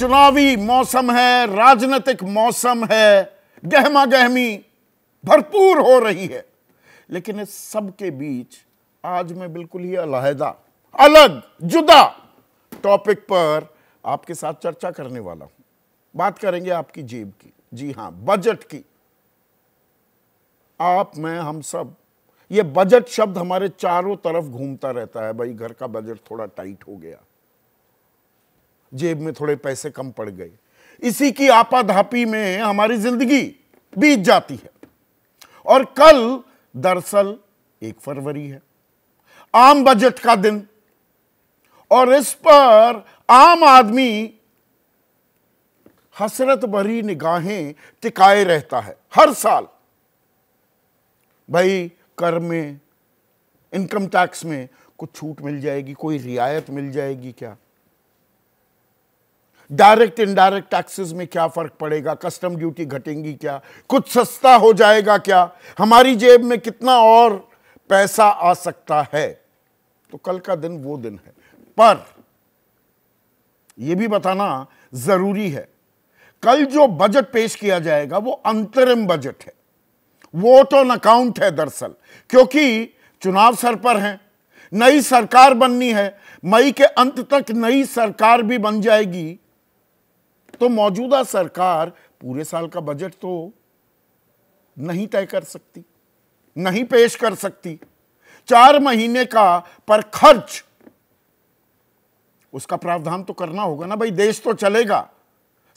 चुनावी मौसम है राजनीतिक मौसम है गहमा गहमी भरपूर हो रही है लेकिन इस सब के बीच आज मैं बिल्कुल ही अलहदा अलग जुदा टॉपिक पर आपके साथ चर्चा करने वाला हूं बात करेंगे आपकी जेब की जी हां बजट की आप मैं हम सब ये बजट शब्द हमारे चारों तरफ घूमता रहता है भाई घर का बजट थोड़ा टाइट हो गया जेब में थोड़े पैसे कम पड़ गए इसी की आपाधापी में हमारी जिंदगी बीत जाती है और कल दरअसल एक फरवरी है आम बजट का दिन और इस पर आम आदमी हसरत भरी निगाहें टिकाए रहता है हर साल भाई कर में इनकम टैक्स में कुछ छूट मिल जाएगी कोई रियायत मिल जाएगी क्या डायरेक्ट इनडायरेक्ट टैक्सेस में क्या फ़र्क पड़ेगा कस्टम ड्यूटी घटेंगी क्या कुछ सस्ता हो जाएगा क्या हमारी जेब में कितना और पैसा आ सकता है तो कल का दिन वो दिन है पर यह भी बताना ज़रूरी है कल जो बजट पेश किया जाएगा वो अंतरिम बजट है वोट ऑन अकाउंट है दरअसल क्योंकि चुनाव सर पर हैं नई सरकार बननी है मई के अंत तक नई सरकार भी बन जाएगी तो मौजूदा सरकार पूरे साल का बजट तो नहीं तय कर सकती नहीं पेश कर सकती चार महीने का पर खर्च उसका प्रावधान तो करना होगा ना भाई देश तो चलेगा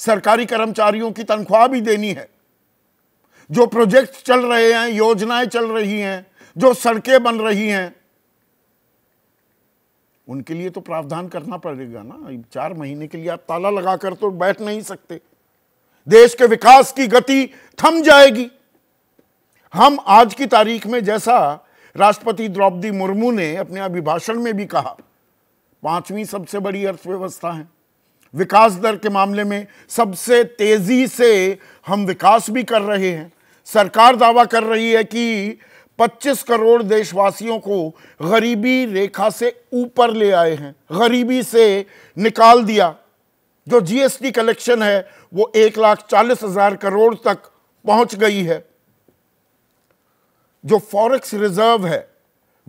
सरकारी कर्मचारियों की तनख्वाह भी देनी है जो प्रोजेक्ट चल रहे हैं योजनाएं चल रही हैं जो सड़कें बन रही हैं उनके लिए तो प्रावधान करना पड़ेगा ना चार महीने के लिए आप ताला लगाकर तो बैठ नहीं सकते देश के विकास की गति थम जाएगी हम आज की तारीख में जैसा राष्ट्रपति द्रौपदी मुर्मू ने अपने अभिभाषण में भी कहा पांचवी सबसे बड़ी अर्थव्यवस्था है विकास दर के मामले में सबसे तेजी से हम विकास भी कर रहे हैं सरकार दावा कर रही है कि 25 करोड़ देशवासियों को गरीबी रेखा से ऊपर ले आए हैं गरीबी से निकाल दिया जो जीएसटी कलेक्शन है वो एक लाख चालीस हजार करोड़ तक पहुंच गई है जो फॉरेक्स रिजर्व है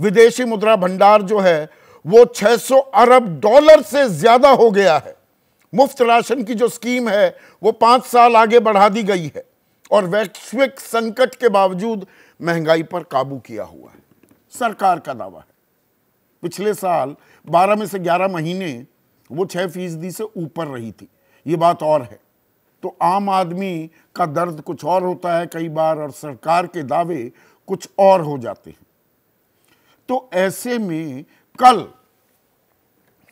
विदेशी मुद्रा भंडार जो है वो 600 अरब डॉलर से ज्यादा हो गया है मुफ्त राशन की जो स्कीम है वो पांच साल आगे बढ़ा दी गई है और वैश्विक संकट के बावजूद महंगाई पर काबू किया हुआ है सरकार का दावा है पिछले साल 12 में से 11 महीने वो 6 फीसदी से ऊपर रही थी ये बात और है तो आम आदमी का दर्द कुछ और होता है कई बार और सरकार के दावे कुछ और हो जाते हैं तो ऐसे में कल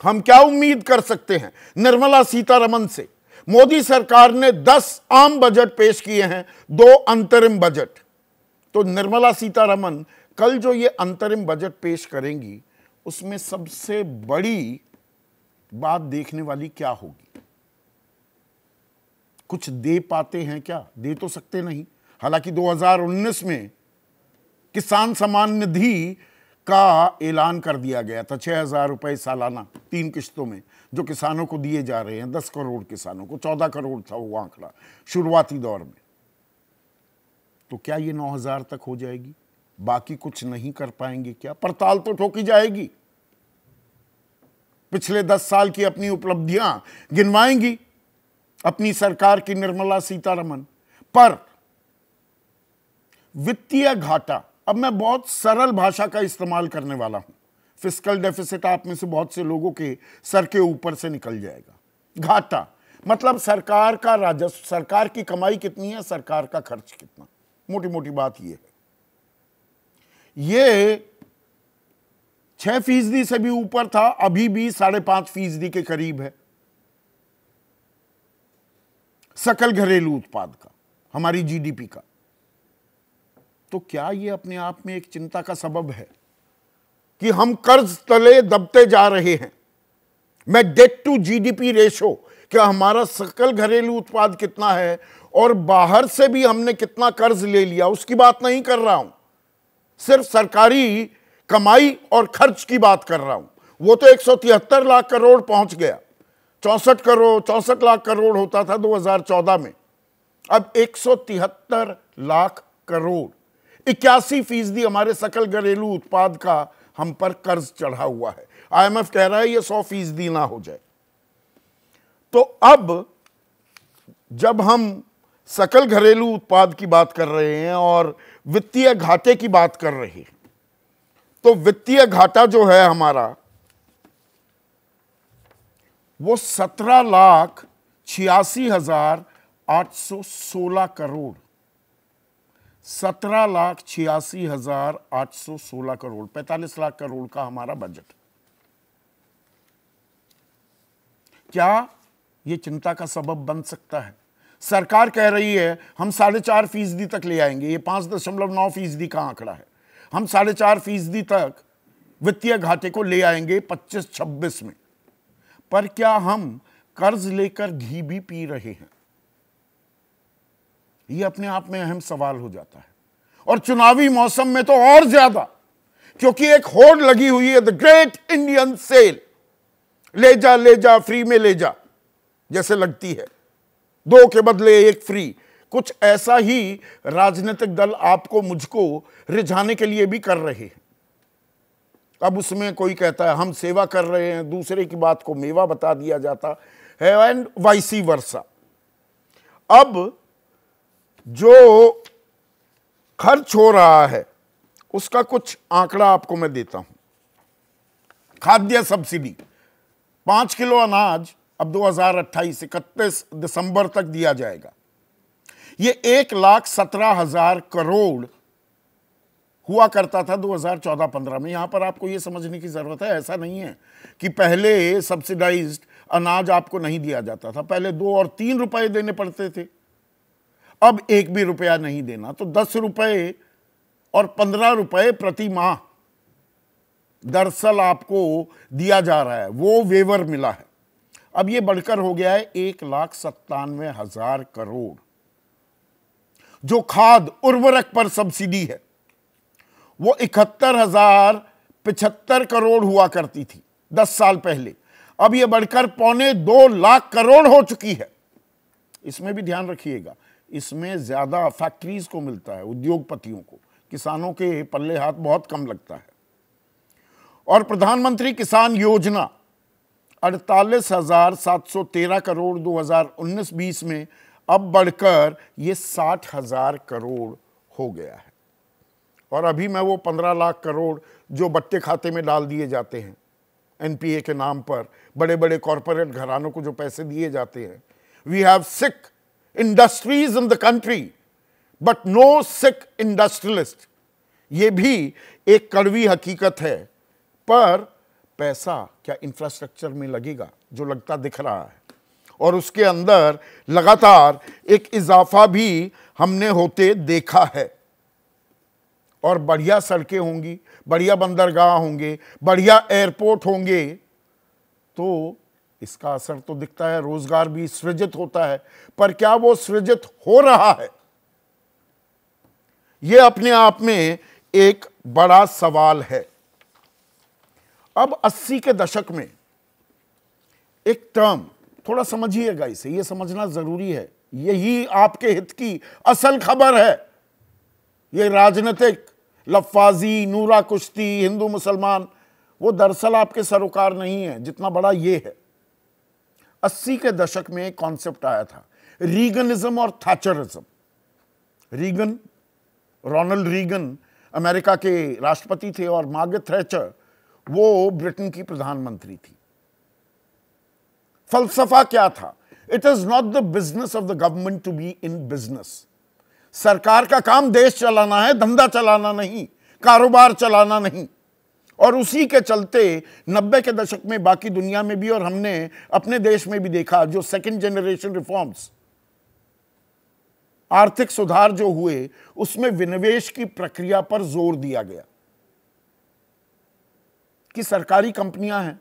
हम क्या उम्मीद कर सकते हैं निर्मला सीतारमन से मोदी सरकार ने 10 आम बजट पेश किए हैं दो अंतरिम बजट तो निर्मला सीतारमन कल जो ये अंतरिम बजट पेश करेंगी उसमें सबसे बड़ी बात देखने वाली क्या होगी कुछ दे पाते हैं क्या दे तो सकते नहीं हालांकि 2019 में किसान सम्मान निधि का ऐलान कर दिया गया था छह हज़ार रुपए सालाना तीन किश्तों में जो किसानों को दिए जा रहे हैं दस करोड़ किसानों को चौदह करोड़ था वो आंकड़ा शुरुआती दौर में तो क्या ये 9000 तक हो जाएगी बाकी कुछ नहीं कर पाएंगे क्या पड़ताल तो ठोकी जाएगी पिछले दस साल की अपनी उपलब्धियां गिनवाएंगी अपनी सरकार की निर्मला सीतारमन पर वित्तीय घाटा अब मैं बहुत सरल भाषा का इस्तेमाल करने वाला हूं फिस्कल डेफिसिट आप में से बहुत से लोगों के सर के ऊपर से निकल जाएगा घाटा मतलब सरकार का राजस्व सरकार की कमाई कितनी है सरकार का खर्च कितना मोटी मोटी बात यह है ये छह फीसदी से भी ऊपर था अभी भी साढ़े पांच फीसदी के करीब है सकल घरेलू उत्पाद का हमारी जीडीपी का तो क्या ये अपने आप में एक चिंता का सबब है कि हम कर्ज तले दबते जा रहे हैं मैं डेट टू जीडीपी रेशो क्या हमारा सकल घरेलू उत्पाद कितना है और बाहर से भी हमने कितना कर्ज ले लिया उसकी बात नहीं कर रहा हूं सिर्फ सरकारी कमाई और खर्च की बात कर रहा हूं वो तो एक लाख करोड़ पहुंच गया चौंसठ करोड़ चौंसठ लाख करोड़ होता था 2014 में अब एक लाख करोड़ इक्यासी फीसदी हमारे सकल घरेलू उत्पाद का हम पर कर्ज चढ़ा हुआ है आईएमएफ कह रहा है ये सौ फीसदी ना हो जाए तो अब जब हम सकल घरेलू उत्पाद की बात कर रहे हैं और वित्तीय घाटे की बात कर रहे हैं तो वित्तीय घाटा जो है हमारा वो सत्रह लाख छियासी हजार आठ सौ सोलह करोड़ सत्रह लाख छियासी हजार आठ सौ सोलह करोड़ पैंतालीस लाख करोड़ का हमारा बजट क्या ये चिंता का सबब बन सकता है सरकार कह रही है हम साढ़े चार फीसदी तक ले आएंगे ये पाँच दशमलव नौ फीसदी का आंकड़ा है हम साढ़े चार फीसदी तक वित्तीय घाटे को ले आएंगे पच्चीस छब्बीस में पर क्या हम कर्ज लेकर घी भी पी रहे हैं ये अपने आप में अहम सवाल हो जाता है और चुनावी मौसम में तो और ज्यादा क्योंकि एक होड़ लगी हुई है द ग्रेट इंडियन सेल ले जा ले जा फ्री में ले जा जैसे लगती है दो के बदले एक फ्री कुछ ऐसा ही राजनीतिक दल आपको मुझको रिझाने के लिए भी कर रहे हैं अब उसमें कोई कहता है हम सेवा कर रहे हैं दूसरे की बात को मेवा बता दिया जाता है एंड वाइसी वर्षा अब जो खर्च हो रहा है उसका कुछ आंकड़ा आपको मैं देता हूं खाद्य सब्सिडी पांच किलो अनाज अब 2028 इकतीस दिसंबर तक दिया जाएगा ये एक लाख सत्रह हजार करोड़ हुआ करता था 2014-15 में यहां पर आपको यह समझने की ज़रूरत है ऐसा नहीं है कि पहले सब्सिडाइज अनाज आपको नहीं दिया जाता था पहले दो और तीन रुपए देने पड़ते थे अब एक भी रुपया नहीं देना तो दस रुपए और पंद्रह रुपए प्रति माह दरअसल आपको दिया जा रहा है वो वेवर मिला है अब ये बढ़कर हो गया है एक लाख सत्तानवे हजार करोड़ जो खाद उर्वरक पर सब्सिडी है वो इकहत्तर हजार पिछहत्तर करोड़ हुआ करती थी दस साल पहले अब ये बढ़कर पौने दो लाख करोड़ हो चुकी है इसमें भी ध्यान रखिएगा इसमें ज़्यादा फैक्ट्रीज को मिलता है उद्योगपतियों को किसानों के पल्ले हाथ बहुत कम लगता है और प्रधानमंत्री किसान योजना अड़तालीस हज़ार सात सौ तेरह करोड़ दो हज़ार उन्नीस बीस में अब बढ़कर ये साठ हज़ार करोड़ हो गया है और अभी मैं वो पंद्रह लाख करोड़ जो बट्टे खाते में डाल दिए जाते हैं एनपीए के नाम पर बड़े बड़े कॉरपोरेट घरानों को जो पैसे दिए जाते हैं we have sick industries in the country but no sick industrialist ये भी एक कड़वी हकीकत है पर पैसा क्या इंफ्रास्ट्रक्चर में लगेगा जो लगता दिख रहा है और उसके अंदर लगातार एक इजाफा भी हमने होते देखा है और बढ़िया सड़कें होंगी बढ़िया बंदरगाह होंगे बढ़िया एयरपोर्ट होंगे तो इसका असर तो दिखता है रोजगार भी सृजित होता है पर क्या वो सृजित हो रहा है ये अपने आप में एक बड़ा सवाल है अब 80 के दशक में एक टर्म थोड़ा समझिएगा इसे ये समझना जरूरी है यही आपके हित की असल खबर है ये राजनीतिक लफाजी नूरा कुश्ती हिंदू मुसलमान वो दरअसल आपके सरोकार नहीं है जितना बड़ा ये है अस्सी के दशक में एक कॉन्सेप्ट आया था रीगनिज्म और Thatcherism Reagan Ronald Reagan America के राष्ट्रपति थे और मार्गे थ्रेचर वो ब्रिटेन की प्रधानमंत्री थी फलसफा क्या था it is not the business of the government to be in business सरकार का काम देश चलाना है धंधा चलाना नहीं कारोबार चलाना नहीं और उसी के चलते नब्बे के दशक में बाकी दुनिया में भी और हमने अपने देश में भी देखा जो सेकेंड जनरेशन रिफॉर्म्स आर्थिक सुधार जो हुए उसमें विनिवेश की प्रक्रिया पर जोर दिया गया कि सरकारी कंपनियां हैं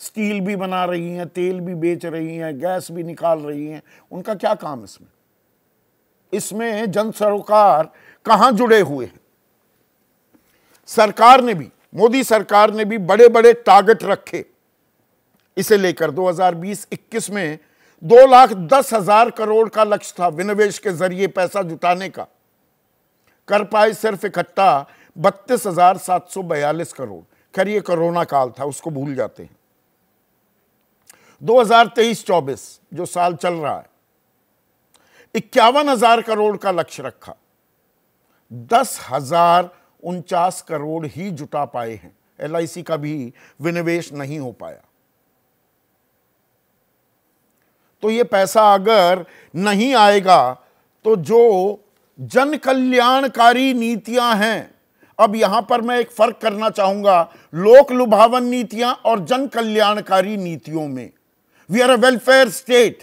स्टील भी बना रही हैं तेल भी बेच रही हैं गैस भी निकाल रही हैं उनका क्या काम इसमें इसमें जन सरोकार कहां जुड़े हुए हैं सरकार ने भी मोदी सरकार ने भी बड़े बड़े टारगेट रखे इसे लेकर 2020-21 में दो लाख दस हजार करोड़ का लक्ष्य था विनिवेश के जरिए पैसा जुटाने का कर पाए सिर्फ इकट्ठा बत्तीस हजार सात सौ बयालीस करोड़ खैर कोरोना काल था उसको भूल जाते हैं 2023-24 जो साल चल रहा है इक्यावन हजार करोड़ का लक्ष्य रखा दस हजार उनचास करोड़ ही जुटा पाए हैं एल का भी विनिवेश नहीं हो पाया तो ये पैसा अगर नहीं आएगा तो जो जन कल्याणकारी नीतियां हैं अब यहां पर मैं एक फर्क करना चाहूंगा लोक लुभावन नीतियां और जन कल्याणकारी नीतियों में we are a welfare state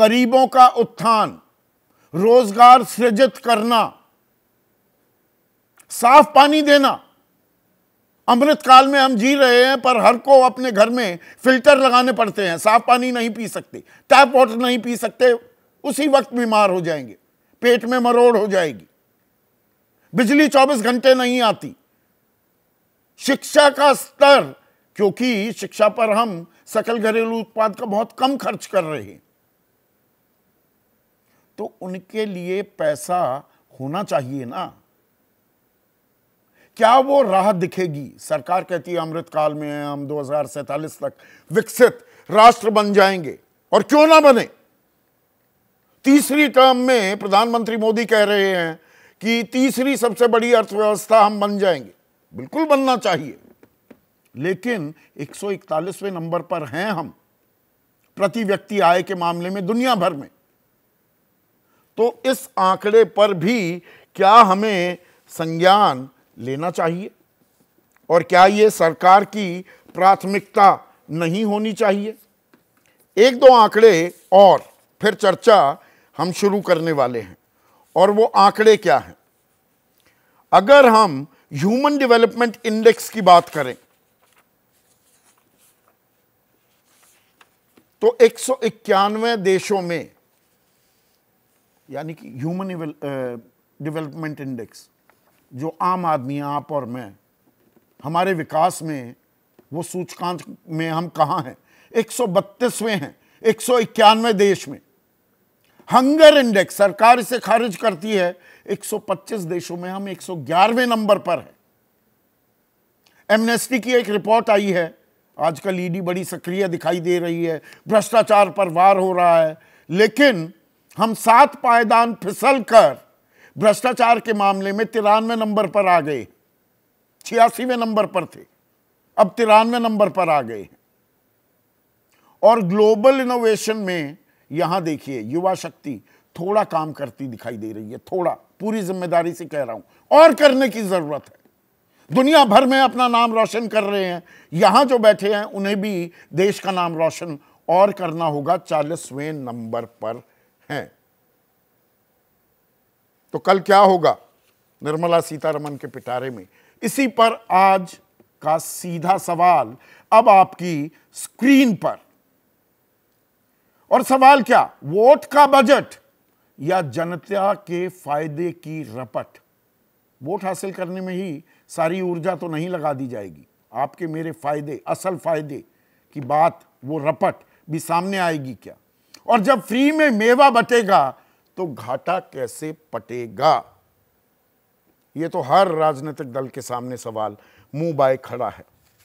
गरीबों का उत्थान रोजगार सृजित करना साफ पानी देना अमृत काल में हम जी रहे हैं पर हर को अपने घर में फिल्टर लगाने पड़ते हैं साफ पानी नहीं पी सकते टैप वाटर नहीं पी सकते उसी वक्त बीमार हो जाएंगे पेट में मरोड़ हो जाएगी बिजली 24 घंटे नहीं आती शिक्षा का स्तर क्योंकि शिक्षा पर हम सकल घरेलू उत्पाद का बहुत कम खर्च कर रहे हैं तो उनके लिए पैसा होना चाहिए ना क्या वो राह दिखेगी सरकार कहती है अमृत काल में हम दो तक विकसित राष्ट्र बन जाएंगे और क्यों ना बने तीसरी टर्म में प्रधानमंत्री मोदी कह रहे हैं कि तीसरी सबसे बड़ी अर्थव्यवस्था हम बन जाएंगे बिल्कुल बनना चाहिए लेकिन 141वें नंबर पर हैं हम प्रति व्यक्ति आय के मामले में दुनिया भर में तो इस आंकड़े पर भी क्या हमें संज्ञान लेना चाहिए और क्या ये सरकार की प्राथमिकता नहीं होनी चाहिए एक दो आंकड़े और फिर चर्चा हम शुरू करने वाले हैं और वो आंकड़े क्या हैं अगर हम ह्यूमन डेवलपमेंट इंडेक्स की बात करें तो एक देशों में यानी कि ह्यूमन डेवलपमेंट इंडेक्स जो आम आदमी आप और मैं हमारे विकास में वो सूचकांक में हम कहाँ हैं बत्तीसवें हैं एक देश में हंगर इंडेक्स सरकार इसे खारिज करती है 125 देशों में हम 111वें नंबर पर हैं एमनेस्टी की एक रिपोर्ट आई है आजकल ईडी बड़ी सक्रिय दिखाई दे रही है भ्रष्टाचार पर वार हो रहा है लेकिन हम सात पायदान फिसल कर भ्रष्टाचार के मामले में तिरानवे नंबर पर आ गए छियासीवें नंबर पर थे अब तिरानवे नंबर पर आ गए और ग्लोबल इनोवेशन में यहां देखिए युवा शक्ति थोड़ा काम करती दिखाई दे रही है थोड़ा पूरी जिम्मेदारी से कह रहा हूं और करने की जरूरत है दुनिया भर में अपना नाम रोशन कर रहे हैं यहां जो बैठे हैं उन्हें भी देश का नाम रोशन और करना होगा चालीसवें नंबर पर हैं तो कल क्या होगा निर्मला सीतारमन के पिटारे में इसी पर आज का सीधा सवाल अब आपकी स्क्रीन पर और सवाल क्या वोट का बजट या जनता के फायदे की रपट वोट हासिल करने में ही सारी ऊर्जा तो नहीं लगा दी जाएगी आपके मेरे फायदे असल फायदे की बात वो रपट भी सामने आएगी क्या और जब फ्री में मेवा बटेगा तो घाटा कैसे पटेगा ये तो हर राजनीतिक दल के सामने सवाल मुंह बाय खड़ा है